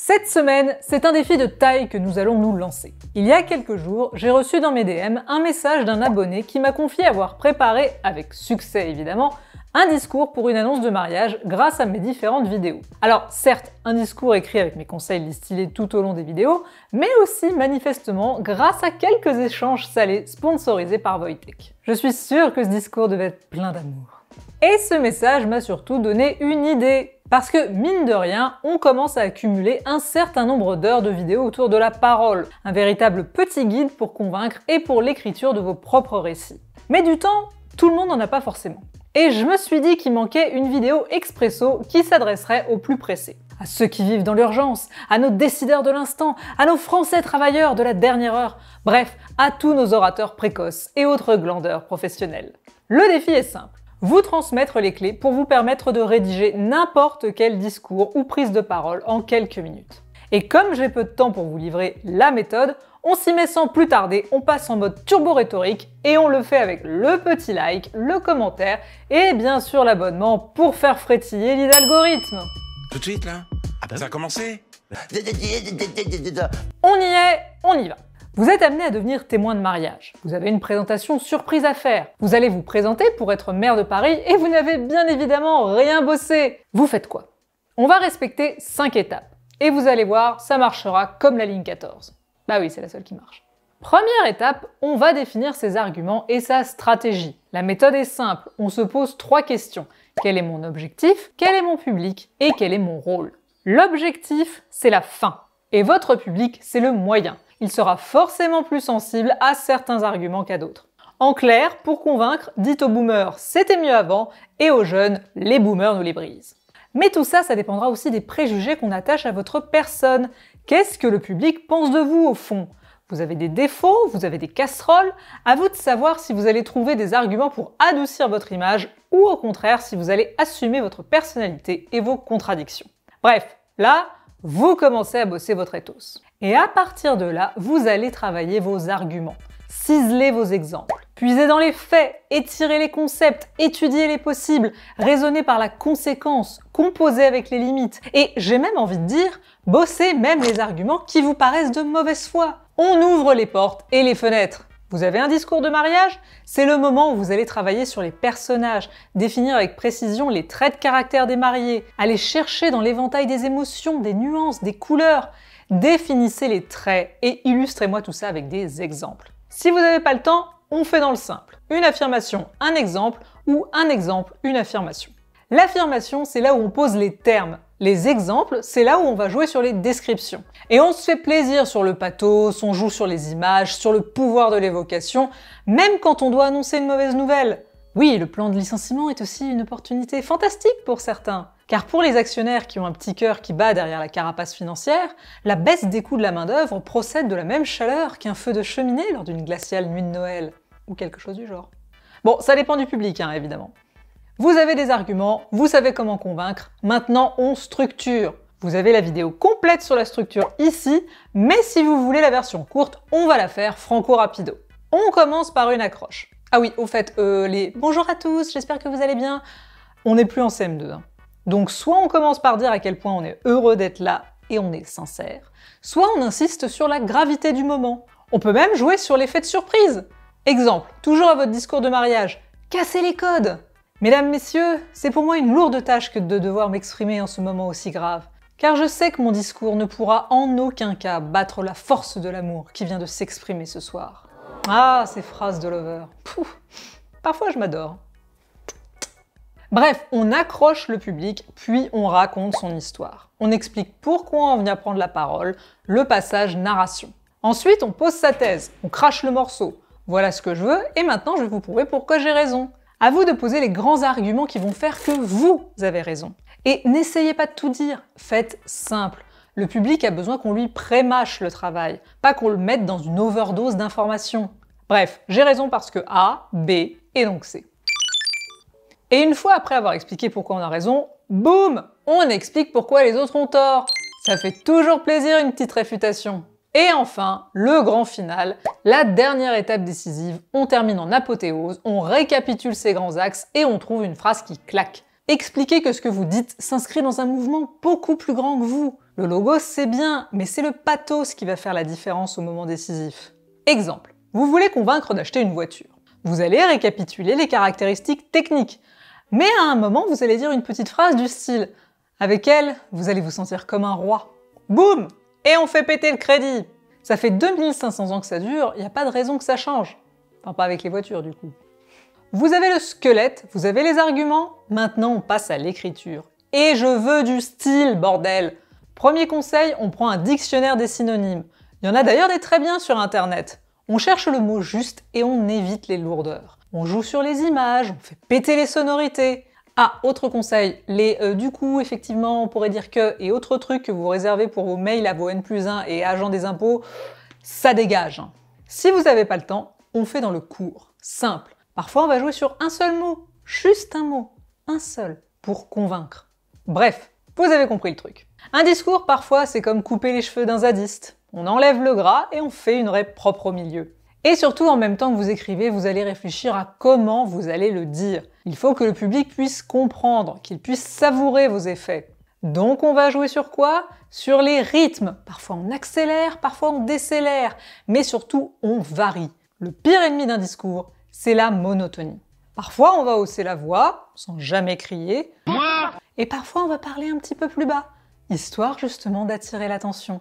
Cette semaine, c'est un défi de taille que nous allons nous lancer. Il y a quelques jours, j'ai reçu dans mes DM un message d'un abonné qui m'a confié avoir préparé, avec succès évidemment, un discours pour une annonce de mariage grâce à mes différentes vidéos. Alors certes, un discours écrit avec mes conseils distillés tout au long des vidéos, mais aussi manifestement grâce à quelques échanges salés sponsorisés par Voitech. Je suis sûre que ce discours devait être plein d'amour. Et ce message m'a surtout donné une idée, parce que, mine de rien, on commence à accumuler un certain nombre d'heures de vidéos autour de la parole, un véritable petit guide pour convaincre et pour l'écriture de vos propres récits. Mais du temps, tout le monde n'en a pas forcément. Et je me suis dit qu'il manquait une vidéo expresso qui s'adresserait aux plus pressés. À ceux qui vivent dans l'urgence, à nos décideurs de l'instant, à nos Français travailleurs de la dernière heure, bref, à tous nos orateurs précoces et autres glandeurs professionnels. Le défi est simple vous transmettre les clés pour vous permettre de rédiger n'importe quel discours ou prise de parole en quelques minutes. Et comme j'ai peu de temps pour vous livrer la méthode, on s'y met sans plus tarder, on passe en mode turbo rhétorique et on le fait avec le petit like, le commentaire et bien sûr l'abonnement pour faire frétiller algorithmes. Tout de suite là ah bah Ça a commencé On y est, on y va vous êtes amené à devenir témoin de mariage. Vous avez une présentation surprise à faire. Vous allez vous présenter pour être maire de Paris et vous n'avez bien évidemment rien bossé. Vous faites quoi On va respecter 5 étapes. Et vous allez voir, ça marchera comme la ligne 14. Bah oui, c'est la seule qui marche. Première étape, on va définir ses arguments et sa stratégie. La méthode est simple, on se pose trois questions. Quel est mon objectif Quel est mon public Et quel est mon rôle L'objectif, c'est la fin. Et votre public, c'est le moyen il sera forcément plus sensible à certains arguments qu'à d'autres. En clair, pour convaincre, dites aux boomers c'était mieux avant et aux jeunes les boomers nous les brisent. Mais tout ça, ça dépendra aussi des préjugés qu'on attache à votre personne. Qu'est-ce que le public pense de vous au fond Vous avez des défauts, vous avez des casseroles, à vous de savoir si vous allez trouver des arguments pour adoucir votre image ou au contraire si vous allez assumer votre personnalité et vos contradictions. Bref, là, vous commencez à bosser votre ethos. Et à partir de là, vous allez travailler vos arguments, ciseler vos exemples, puiser dans les faits, étirer les concepts, étudier les possibles, raisonner par la conséquence, composer avec les limites. Et j'ai même envie de dire, bosser même les arguments qui vous paraissent de mauvaise foi. On ouvre les portes et les fenêtres. Vous avez un discours de mariage C'est le moment où vous allez travailler sur les personnages, définir avec précision les traits de caractère des mariés, aller chercher dans l'éventail des émotions, des nuances, des couleurs, Définissez les traits et illustrez-moi tout ça avec des exemples. Si vous n'avez pas le temps, on fait dans le simple. Une affirmation, un exemple, ou un exemple, une affirmation. L'affirmation, c'est là où on pose les termes. Les exemples, c'est là où on va jouer sur les descriptions. Et on se fait plaisir sur le pathos, on joue sur les images, sur le pouvoir de l'évocation, même quand on doit annoncer une mauvaise nouvelle. Oui, le plan de licenciement est aussi une opportunité fantastique pour certains. Car pour les actionnaires qui ont un petit cœur qui bat derrière la carapace financière, la baisse des coûts de la main-d'œuvre procède de la même chaleur qu'un feu de cheminée lors d'une glaciale nuit de Noël, ou quelque chose du genre. Bon, ça dépend du public, hein, évidemment. Vous avez des arguments, vous savez comment convaincre, maintenant on structure. Vous avez la vidéo complète sur la structure ici, mais si vous voulez la version courte, on va la faire franco-rapido. On commence par une accroche. Ah oui, au fait, euh, les bonjour à tous, j'espère que vous allez bien. On n'est plus en CM2. Donc soit on commence par dire à quel point on est heureux d'être là et on est sincère, soit on insiste sur la gravité du moment. On peut même jouer sur l'effet de surprise. Exemple, toujours à votre discours de mariage, cassez les codes Mesdames, messieurs, c'est pour moi une lourde tâche que de devoir m'exprimer en ce moment aussi grave, car je sais que mon discours ne pourra en aucun cas battre la force de l'amour qui vient de s'exprimer ce soir. Ah, ces phrases de lover. Pouf, parfois je m'adore. Bref, on accroche le public, puis on raconte son histoire. On explique pourquoi on vient prendre la parole, le passage narration. Ensuite, on pose sa thèse, on crache le morceau. Voilà ce que je veux, et maintenant je vais vous prouver pourquoi j'ai raison. À vous de poser les grands arguments qui vont faire que vous avez raison. Et n'essayez pas de tout dire, faites simple. Le public a besoin qu'on lui prémâche le travail, pas qu'on le mette dans une overdose d'informations. Bref, j'ai raison parce que A, B et donc C. Et une fois après avoir expliqué pourquoi on a raison, boum On explique pourquoi les autres ont tort. Ça fait toujours plaisir une petite réfutation. Et enfin, le grand final, la dernière étape décisive, on termine en apothéose, on récapitule ses grands axes et on trouve une phrase qui claque. Expliquez que ce que vous dites s'inscrit dans un mouvement beaucoup plus grand que vous. Le logo, c'est bien, mais c'est le pathos qui va faire la différence au moment décisif. Exemple, vous voulez convaincre d'acheter une voiture. Vous allez récapituler les caractéristiques techniques. Mais à un moment, vous allez dire une petite phrase du style avec elle, vous allez vous sentir comme un roi. Boum Et on fait péter le crédit Ça fait 2500 ans que ça dure, il n'y a pas de raison que ça change. Enfin, pas avec les voitures, du coup. Vous avez le squelette, vous avez les arguments, maintenant on passe à l'écriture. Et je veux du style, bordel Premier conseil, on prend un dictionnaire des synonymes. Il y en a d'ailleurs des très bien sur Internet. On cherche le mot juste et on évite les lourdeurs. On joue sur les images, on fait péter les sonorités. Ah, autre conseil, les euh, du coup, effectivement, on pourrait dire que et autres trucs que vous réservez pour vos mails à vos N plus 1 et agents des impôts, ça dégage. Si vous n'avez pas le temps, on fait dans le court, simple. Parfois, on va jouer sur un seul mot, juste un mot, un seul, pour convaincre. Bref, vous avez compris le truc. Un discours, parfois, c'est comme couper les cheveux d'un zadiste. On enlève le gras et on fait une raie propre au milieu. Et surtout, en même temps que vous écrivez, vous allez réfléchir à comment vous allez le dire. Il faut que le public puisse comprendre, qu'il puisse savourer vos effets. Donc on va jouer sur quoi Sur les rythmes. Parfois on accélère, parfois on décélère, mais surtout on varie. Le pire ennemi d'un discours, c'est la monotonie. Parfois on va hausser la voix, sans jamais crier, et parfois on va parler un petit peu plus bas, histoire justement d'attirer l'attention.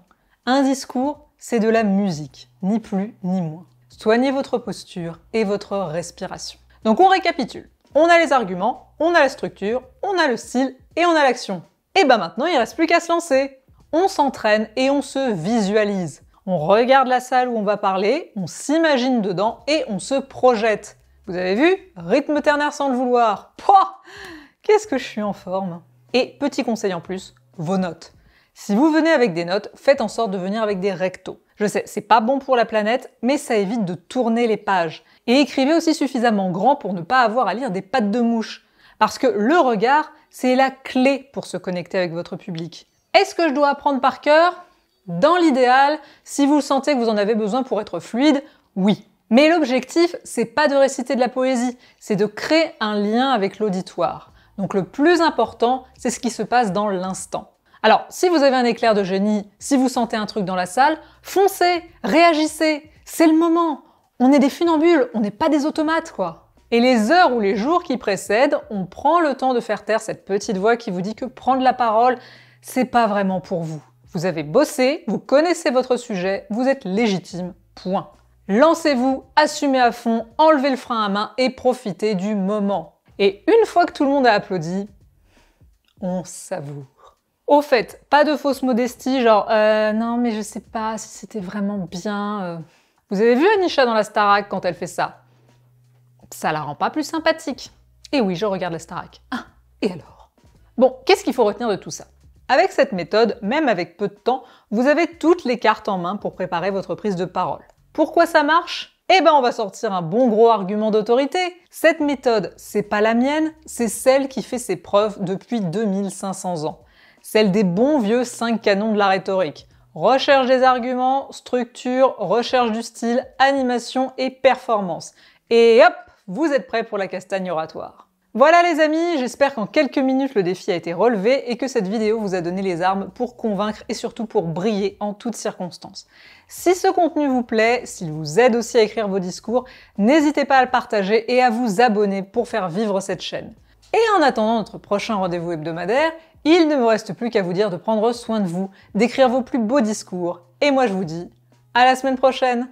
Un discours, c'est de la musique, ni plus ni moins. Soignez votre posture et votre respiration. Donc on récapitule. On a les arguments, on a la structure, on a le style et on a l'action. Et bah ben maintenant, il ne reste plus qu'à se lancer. On s'entraîne et on se visualise. On regarde la salle où on va parler, on s'imagine dedans et on se projette. Vous avez vu Rythme ternaire sans le vouloir. Qu'est-ce que je suis en forme Et petit conseil en plus, vos notes. Si vous venez avec des notes, faites en sorte de venir avec des rectos. Je sais, c'est pas bon pour la planète, mais ça évite de tourner les pages. Et écrivez aussi suffisamment grand pour ne pas avoir à lire des pattes de mouche. Parce que le regard, c'est la clé pour se connecter avec votre public. Est-ce que je dois apprendre par cœur Dans l'idéal, si vous sentez que vous en avez besoin pour être fluide, oui. Mais l'objectif, c'est pas de réciter de la poésie, c'est de créer un lien avec l'auditoire. Donc le plus important, c'est ce qui se passe dans l'instant. Alors, si vous avez un éclair de génie, si vous sentez un truc dans la salle, foncez, réagissez, c'est le moment. On est des funambules, on n'est pas des automates, quoi. Et les heures ou les jours qui précèdent, on prend le temps de faire taire cette petite voix qui vous dit que prendre la parole, c'est pas vraiment pour vous. Vous avez bossé, vous connaissez votre sujet, vous êtes légitime, point. Lancez-vous, assumez à fond, enlevez le frein à main et profitez du moment. Et une fois que tout le monde a applaudi, on s'avoue. Au fait, pas de fausse modestie, genre euh, non mais je sais pas si c'était vraiment bien. Euh. Vous avez vu Anisha dans la Starac quand elle fait ça Ça la rend pas plus sympathique. Et oui, je regarde la Starac. Ah, et alors Bon, qu'est-ce qu'il faut retenir de tout ça Avec cette méthode, même avec peu de temps, vous avez toutes les cartes en main pour préparer votre prise de parole. Pourquoi ça marche eh ben, on va sortir un bon gros argument d'autorité. Cette méthode, c'est pas la mienne, c'est celle qui fait ses preuves depuis 2500 ans celle des bons vieux 5 canons de la rhétorique. Recherche des arguments, structure, recherche du style, animation et performance. Et hop, vous êtes prêts pour la castagne oratoire. Voilà les amis, j'espère qu'en quelques minutes le défi a été relevé et que cette vidéo vous a donné les armes pour convaincre et surtout pour briller en toutes circonstances. Si ce contenu vous plaît, s'il vous aide aussi à écrire vos discours, n'hésitez pas à le partager et à vous abonner pour faire vivre cette chaîne. Et en attendant notre prochain rendez-vous hebdomadaire, il ne me reste plus qu'à vous dire de prendre soin de vous, d'écrire vos plus beaux discours, et moi je vous dis à la semaine prochaine